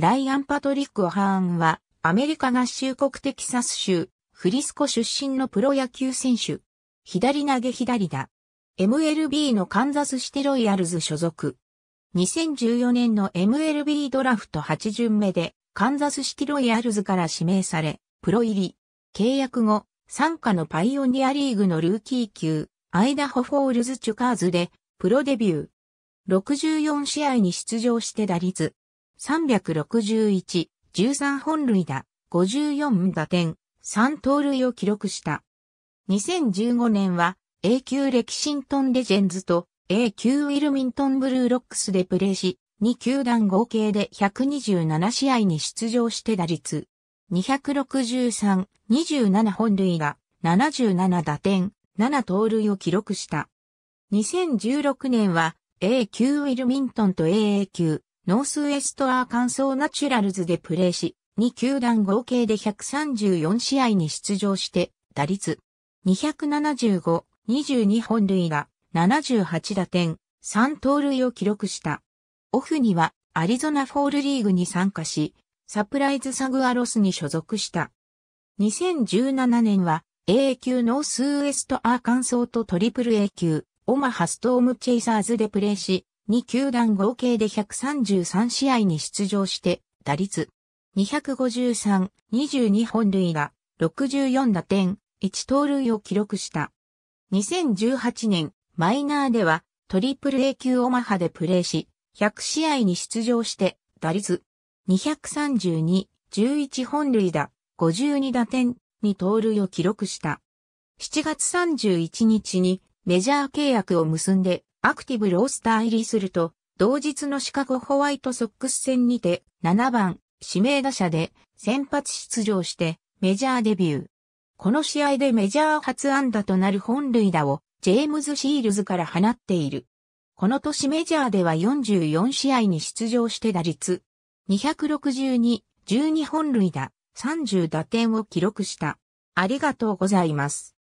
ライアン・パトリック・オハーンは、アメリカ合衆国テキサス州、フリスコ出身のプロ野球選手。左投げ左打。MLB のカンザスシテロイヤルズ所属。2014年の MLB ドラフト8巡目で、カンザスシテロイヤルズから指名され、プロ入り。契約後、参加のパイオニアリーグのルーキー級、アイダホフォールズ・チュカーズで、プロデビュー。64試合に出場して打率、361、13本塁打、54打点、3盗塁を記録した。2015年は A 級レキシントンレジェンズと A 級ウィルミントンブルーロックスでプレーし、2球団合計で127試合に出場して打率。263、27本塁打、77打点、7盗塁を記録した。2016年は A 級ウィルミントンと AA 級ノースウエストアーカンソーナチュラルズでプレーし、2球団合計で134試合に出場して、打率275、22本塁打、78打点、3盗塁を記録した。オフにはアリゾナフォールリーグに参加し、サプライズサグアロスに所属した。2017年は AA 級ノースウエストアーカンソーとトリプル A 級オマハストームチェイサーズでプレーし、2球団合計で133試合に出場して、打率253、22本塁打、64打点、1盗塁を記録した。2018年、マイナーでは、トリプル A 級オマハでプレーし、100試合に出場して、打率232、11本塁打、52打点、に盗塁を記録した。7月31日にメジャー契約を結んでアクティブロースター入りすると、同日のシカゴホワイトソックス戦にて7番指名打者で先発出場してメジャーデビュー。この試合でメジャー初安打となる本塁打をジェームズ・シールズから放っている。この年メジャーでは44試合に出場して打率262、12本塁打、30打点を記録した。ありがとうございます。